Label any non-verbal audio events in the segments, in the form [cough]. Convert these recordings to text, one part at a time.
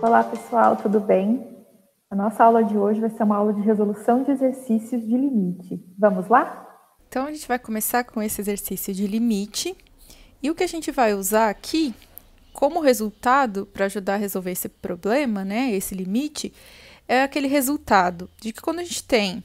Olá, pessoal, tudo bem? A nossa aula de hoje vai ser uma aula de resolução de exercícios de limite. Vamos lá? Então, a gente vai começar com esse exercício de limite. E o que a gente vai usar aqui como resultado para ajudar a resolver esse problema, né, esse limite, é aquele resultado de que quando a gente tem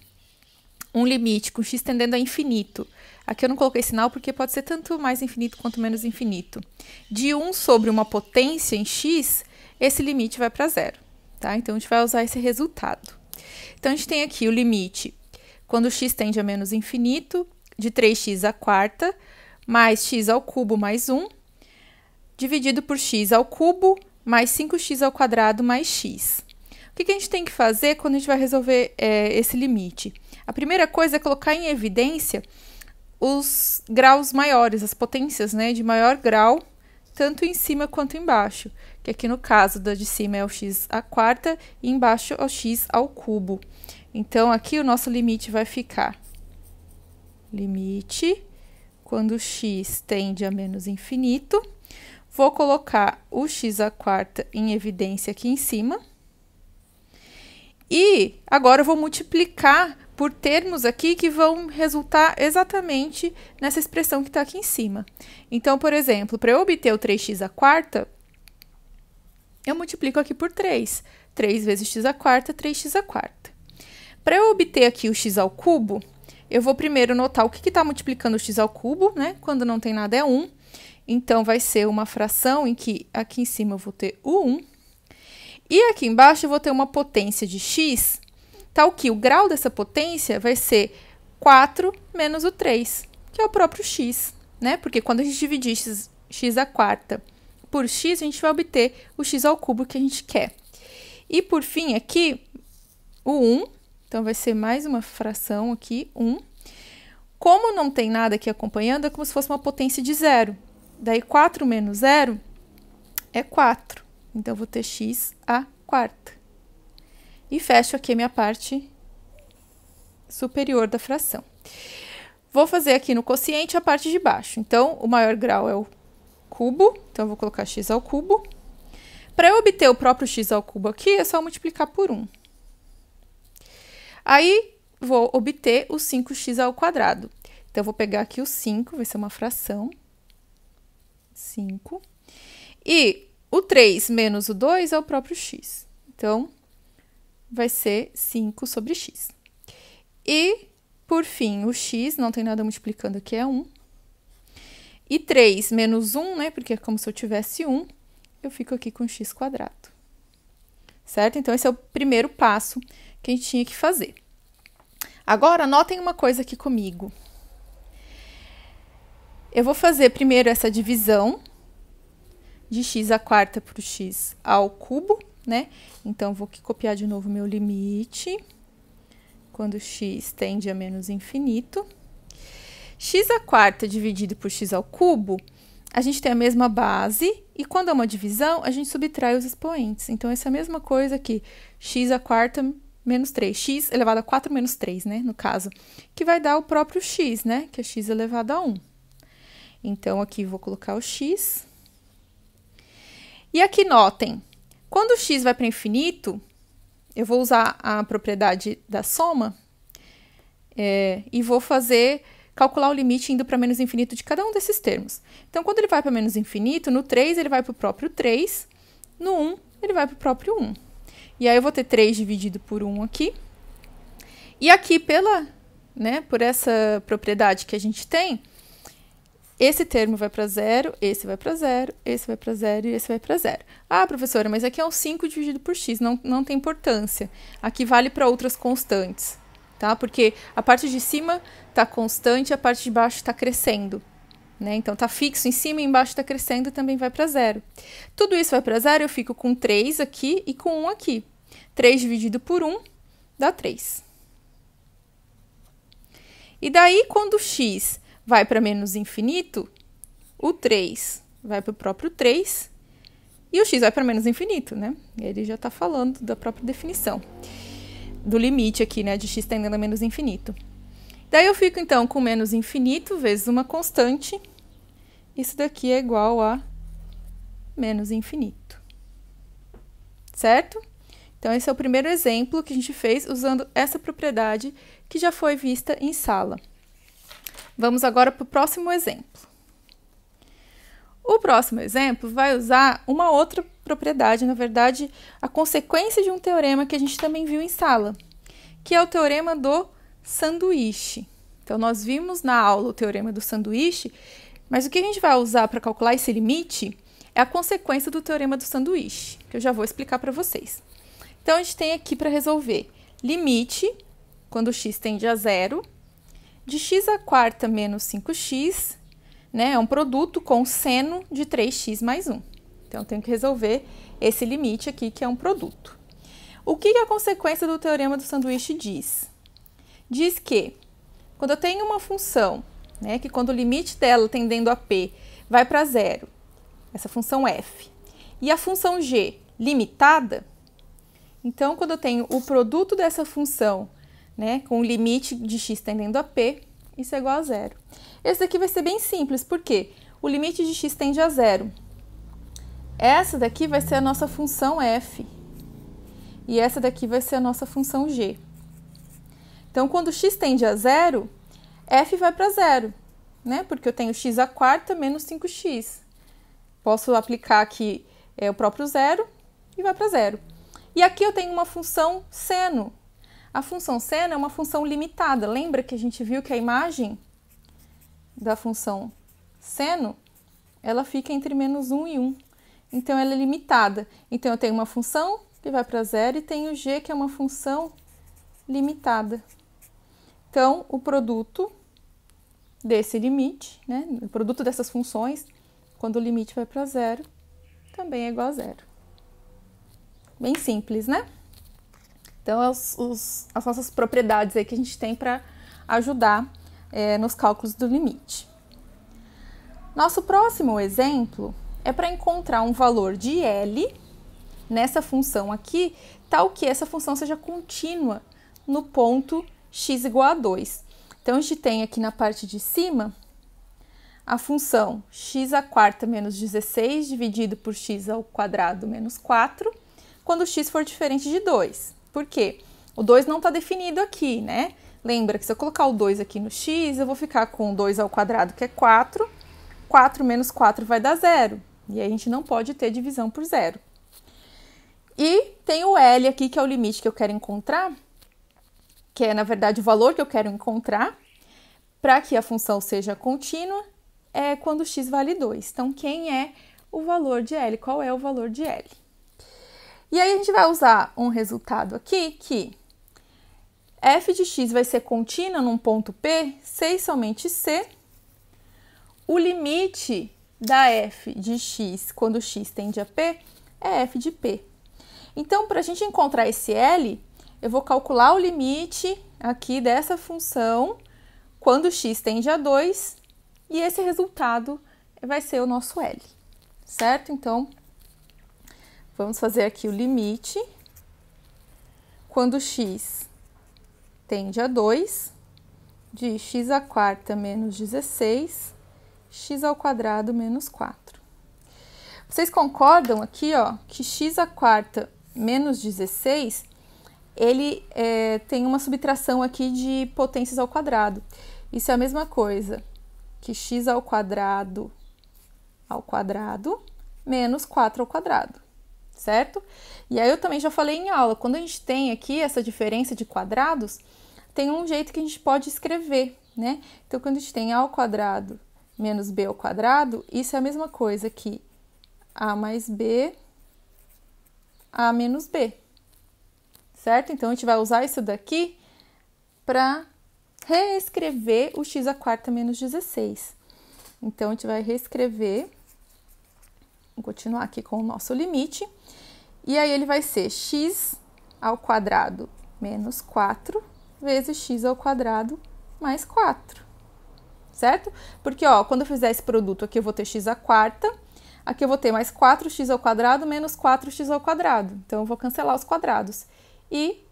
um limite com x tendendo a infinito, aqui eu não coloquei sinal porque pode ser tanto mais infinito quanto menos infinito, de 1 sobre uma potência em x, esse limite vai para zero, tá? Então, a gente vai usar esse resultado. Então, a gente tem aqui o limite quando x tende a menos infinito, de 3x à quarta, mais x ao cubo mais 1, dividido por x ao cubo, mais 5x ao quadrado mais x. O que, que a gente tem que fazer quando a gente vai resolver é, esse limite? A primeira coisa é colocar em evidência os graus maiores, as potências né, de maior grau, tanto em cima quanto embaixo que aqui no caso da de cima é o x à quarta e embaixo é o x ao cubo. Então, aqui o nosso limite vai ficar limite quando x tende a menos infinito. Vou colocar o x à quarta em evidência aqui em cima. E agora eu vou multiplicar por termos aqui que vão resultar exatamente nessa expressão que está aqui em cima. Então, por exemplo, para eu obter o 3x à quarta, eu multiplico aqui por 3. 3 vezes x à quarta, 3x à quarta. Para eu obter aqui o x ao cubo, eu vou primeiro notar o que está multiplicando o x ao cubo, né? Quando não tem nada é 1. Então, vai ser uma fração em que aqui em cima eu vou ter o 1. E aqui embaixo eu vou ter uma potência de x, tal tá que o grau dessa potência vai ser 4 menos o 3, que é o próprio x, né? Porque quando a gente dividir x, x à quarta por x, a gente vai obter o x ao cubo que a gente quer. E por fim, aqui, o 1, então vai ser mais uma fração aqui, 1. Como não tem nada aqui acompanhando, é como se fosse uma potência de zero. Daí, 4 menos 0 é 4. Então, eu vou ter x a quarta. E fecho aqui a minha parte superior da fração. Vou fazer aqui no quociente a parte de baixo. Então, o maior grau é o cubo, então eu vou colocar x ao cubo. Para eu obter o próprio x ao cubo aqui, é só multiplicar por 1. Aí, vou obter o 5x ao quadrado. Então, eu vou pegar aqui o 5, vai ser uma fração. 5. E o 3 menos o 2 é o próprio x. Então, vai ser 5 sobre x. E, por fim, o x, não tem nada multiplicando aqui, é 1. E 3 menos 1, né? Porque é como se eu tivesse 1, eu fico aqui com x quadrado. Certo? Então, esse é o primeiro passo que a gente tinha que fazer. Agora, notem uma coisa aqui comigo. Eu vou fazer primeiro essa divisão de x à quarta por x ao cubo, né? Então, vou copiar de novo meu limite quando x tende a menos infinito x a quarta dividido por x ao cubo, a gente tem a mesma base e quando é uma divisão, a gente subtrai os expoentes. Então, essa é a mesma coisa que x a quarta menos 3, x elevado a 4 menos 3, né, no caso, que vai dar o próprio x, né, que é x elevado a 1. Então, aqui vou colocar o x. E aqui notem, quando o x vai para infinito, eu vou usar a propriedade da soma é, e vou fazer calcular o limite indo para menos infinito de cada um desses termos. Então, quando ele vai para menos infinito, no 3 ele vai para o próprio 3, no 1 ele vai para o próprio 1. E aí eu vou ter 3 dividido por 1 aqui. E aqui, pela, né, por essa propriedade que a gente tem, esse termo vai para zero, esse vai para zero, esse vai para zero e esse vai para zero. Ah, professora, mas aqui é um 5 dividido por x, não, não tem importância. Aqui vale para outras constantes tá? Porque a parte de cima está constante, a parte de baixo está crescendo. Né? Então, está fixo em cima e embaixo está crescendo, e também vai para zero. Tudo isso vai para zero, eu fico com 3 aqui e com 1 aqui. 3 dividido por 1 dá 3. E daí, quando x vai para menos infinito, o 3 vai para o próprio 3 e o x vai para menos infinito, né? Ele já está falando da própria definição do limite aqui, né, de x tendendo a menos infinito. Daí eu fico, então, com menos infinito vezes uma constante. Isso daqui é igual a menos infinito. Certo? Então, esse é o primeiro exemplo que a gente fez usando essa propriedade que já foi vista em sala. Vamos agora para o próximo exemplo próximo exemplo vai usar uma outra propriedade, na verdade, a consequência de um teorema que a gente também viu em sala, que é o teorema do sanduíche. Então, nós vimos na aula o teorema do sanduíche, mas o que a gente vai usar para calcular esse limite é a consequência do teorema do sanduíche, que eu já vou explicar para vocês. Então, a gente tem aqui para resolver limite, quando x tende a zero, de x a quarta menos 5x né, é um produto com seno de 3x mais 1. Então, eu tenho que resolver esse limite aqui, que é um produto. O que, que a consequência do teorema do sanduíche diz? Diz que quando eu tenho uma função, né, que quando o limite dela tendendo a p vai para zero, essa função f, e a função g limitada, então quando eu tenho o produto dessa função, né, com o limite de x tendendo a p, isso é igual a zero. Esse daqui vai ser bem simples, porque o limite de x tende a zero. Essa daqui vai ser a nossa função f. E essa daqui vai ser a nossa função g. Então, quando x tende a zero, f vai para zero, né? Porque eu tenho x a quarta menos 5x. Posso aplicar aqui é, o próprio zero e vai para zero. E aqui eu tenho uma função seno, a função seno é uma função limitada. Lembra que a gente viu que a imagem da função seno ela fica entre menos 1 e 1. Então ela é limitada. Então eu tenho uma função que vai para zero e tenho g que é uma função limitada. Então o produto desse limite, né, o produto dessas funções, quando o limite vai para zero, também é igual a zero. Bem simples, né? Então, é os, os, as nossas propriedades aí que a gente tem para ajudar é, nos cálculos do limite. Nosso próximo exemplo é para encontrar um valor de L nessa função aqui, tal que essa função seja contínua no ponto x igual a 2. Então, a gente tem aqui na parte de cima a função x a quarta menos 16 dividido por x ao quadrado menos 4, quando x for diferente de 2. Por quê? O 2 não está definido aqui, né? Lembra que se eu colocar o 2 aqui no x, eu vou ficar com 2 ao quadrado, que é 4. 4 menos 4 vai dar zero. E aí a gente não pode ter divisão por zero. E tem o L aqui, que é o limite que eu quero encontrar, que é, na verdade, o valor que eu quero encontrar para que a função seja contínua, é quando x vale 2. Então, quem é o valor de L? Qual é o valor de L? E aí a gente vai usar um resultado aqui que f de x vai ser contínua num ponto P, e somente se O limite da f de x quando x tende a P é f de P. Então, para a gente encontrar esse L, eu vou calcular o limite aqui dessa função quando x tende a 2 e esse resultado vai ser o nosso L, certo? Então, Vamos fazer aqui o limite. Quando x tende a 2, de x à quarta menos 16, x ao quadrado menos 4. Vocês concordam aqui, ó, que x à quarta menos 16, ele é, tem uma subtração aqui de potências ao quadrado. Isso é a mesma coisa que x ao quadrado ao quadrado menos 4 ao quadrado certo? E aí eu também já falei em aula, quando a gente tem aqui essa diferença de quadrados, tem um jeito que a gente pode escrever, né? Então quando a gente tem a ao quadrado menos b ao quadrado, isso é a mesma coisa que a mais b a menos b. Certo? Então a gente vai usar isso daqui para reescrever o x a quarta menos 16. Então a gente vai reescrever Vou continuar aqui com o nosso limite. E aí ele vai ser x ao quadrado menos 4 vezes x ao quadrado mais 4. Certo? Porque ó, quando eu fizer esse produto aqui eu vou ter x à quarta, aqui eu vou ter mais 4x ao quadrado menos 4x ao quadrado. Então eu vou cancelar os quadrados. E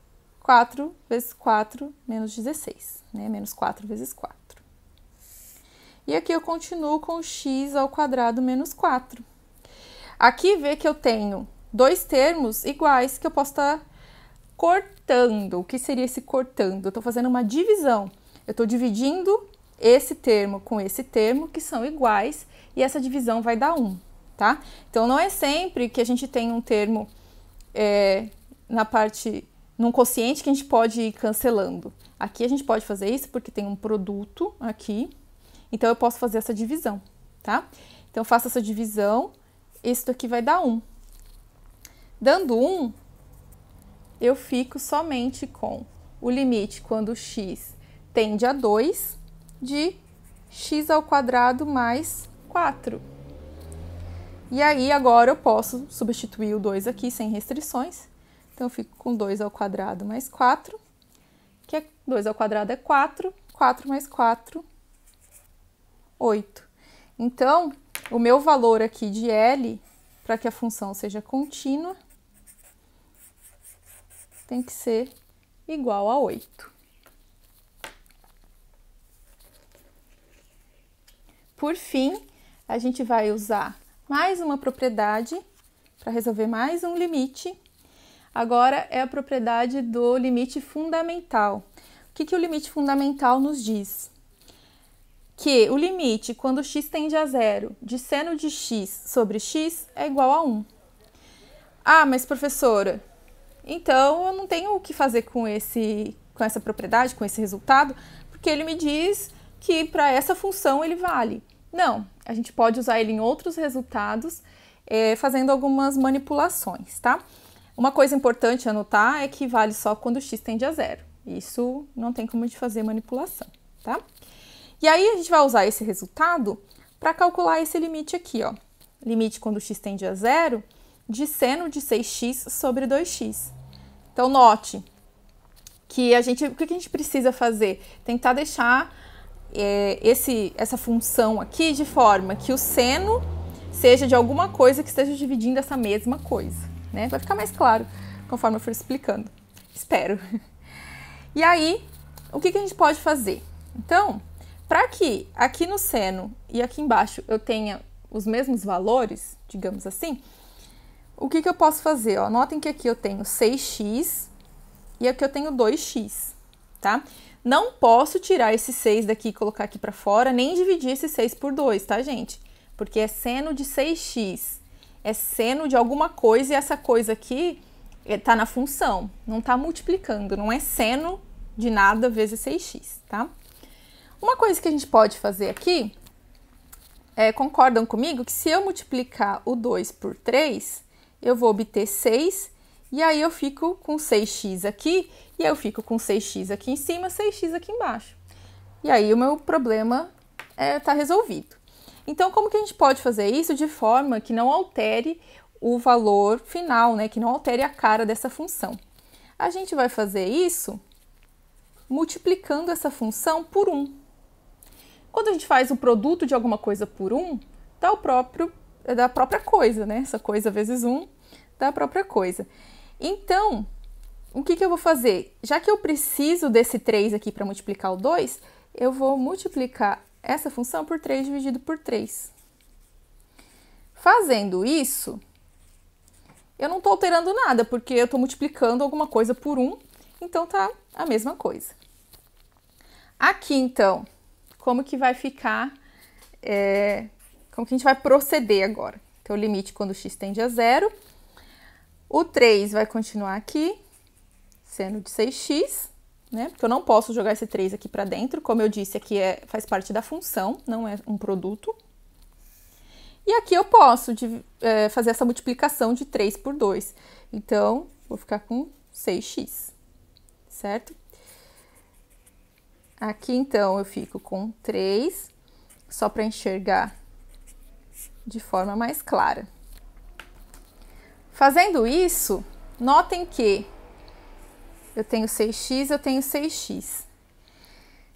4 vezes 4 menos 16, né? Menos 4 vezes 4. E aqui eu continuo com x ao quadrado menos 4. Aqui vê que eu tenho dois termos iguais que eu posso estar tá cortando. O que seria esse cortando? Eu estou fazendo uma divisão. Eu estou dividindo esse termo com esse termo, que são iguais, e essa divisão vai dar 1, um, tá? Então, não é sempre que a gente tem um termo é, na parte, num quociente que a gente pode ir cancelando. Aqui a gente pode fazer isso porque tem um produto aqui, então eu posso fazer essa divisão, tá? Então, faço essa divisão isso aqui vai dar 1. Dando 1, eu fico somente com o limite quando x tende a 2 de x ao quadrado mais 4. E aí agora eu posso substituir o 2 aqui sem restrições. Então eu fico com 2 ao quadrado mais 4, que é 2 ao quadrado é 4, 4 mais 4, 8. Então, o meu valor aqui de L, para que a função seja contínua, tem que ser igual a 8. Por fim, a gente vai usar mais uma propriedade para resolver mais um limite. Agora é a propriedade do limite fundamental. O que, que o limite fundamental nos diz? que o limite quando x tende a zero de seno de x sobre x é igual a 1. Ah, mas professora, então eu não tenho o que fazer com, esse, com essa propriedade, com esse resultado, porque ele me diz que para essa função ele vale. Não, a gente pode usar ele em outros resultados, é, fazendo algumas manipulações, tá? Uma coisa importante anotar é que vale só quando x tende a zero. Isso não tem como a gente fazer manipulação, tá? E aí a gente vai usar esse resultado para calcular esse limite aqui, ó. Limite quando x tende a zero de seno de 6x sobre 2x. Então note que a gente, o que a gente precisa fazer? Tentar deixar é, esse, essa função aqui de forma que o seno seja de alguma coisa que esteja dividindo essa mesma coisa, né? Vai ficar mais claro conforme eu for explicando. Espero. [laughs] E aí, o que, que a gente pode fazer? Então, para que aqui no seno e aqui embaixo eu tenha os mesmos valores, digamos assim, o que, que eu posso fazer? Ó, notem que aqui eu tenho 6x e aqui eu tenho 2x, tá? Não posso tirar esse 6 daqui e colocar aqui para fora, nem dividir esse 6 por 2, tá, gente? Porque é seno de 6x, é seno de alguma coisa e essa coisa aqui está eh, na função, não está multiplicando, não é seno de nada vezes 6x, tá? Uma coisa que a gente pode fazer aqui é, concordam comigo que se eu multiplicar o 2 por 3, eu vou obter 6, e aí eu fico com 6x aqui, e eu fico com 6x aqui em cima, 6x aqui embaixo. E aí o meu problema está é, tá resolvido. Então, como que a gente pode fazer isso de forma que não altere o valor final, né? que não altere a cara dessa função? A gente vai fazer isso multiplicando essa função por 1. Um. Quando a gente faz o produto de alguma coisa por um, dá o próprio é, da própria coisa, né? Essa coisa vezes um dá a própria coisa. Então, o que, que eu vou fazer? Já que eu preciso desse 3 aqui para multiplicar o 2, eu vou multiplicar essa função por 3 dividido por 3. Fazendo isso, eu não estou alterando nada, porque eu estou multiplicando alguma coisa por 1, então tá a mesma coisa. Aqui, então, como que vai ficar, é, como que a gente vai proceder agora. Então, o limite quando x tende a zero. O 3 vai continuar aqui, sendo de 6x, né? Porque eu não posso jogar esse 3 aqui para dentro. Como eu disse, aqui é, faz parte da função, não é um produto. E aqui eu posso de, é, fazer essa multiplicação de 3 por 2. Então, vou ficar com 6x, certo? Aqui, então, eu fico com 3, só para enxergar de forma mais clara. Fazendo isso, notem que eu tenho 6x, eu tenho 6x.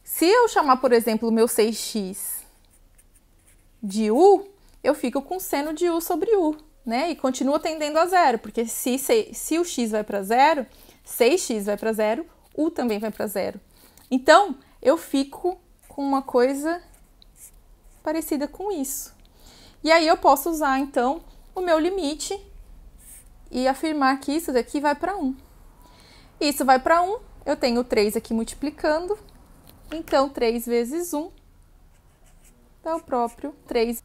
Se eu chamar, por exemplo, o meu 6x de u, eu fico com seno de u sobre u, né? E continua tendendo a zero, porque se, se, se o x vai para zero, 6x vai para zero, u também vai para zero. Então, eu fico com uma coisa parecida com isso. E aí eu posso usar então o meu limite e afirmar que isso daqui vai para 1. Isso vai para 1, eu tenho 3 aqui multiplicando, então 3 vezes 1 dá o próprio 3.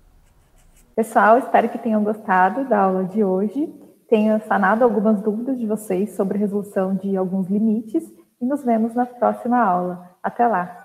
Pessoal, espero que tenham gostado da aula de hoje, tenha sanado algumas dúvidas de vocês sobre a resolução de alguns limites e nos vemos na próxima aula. Até lá!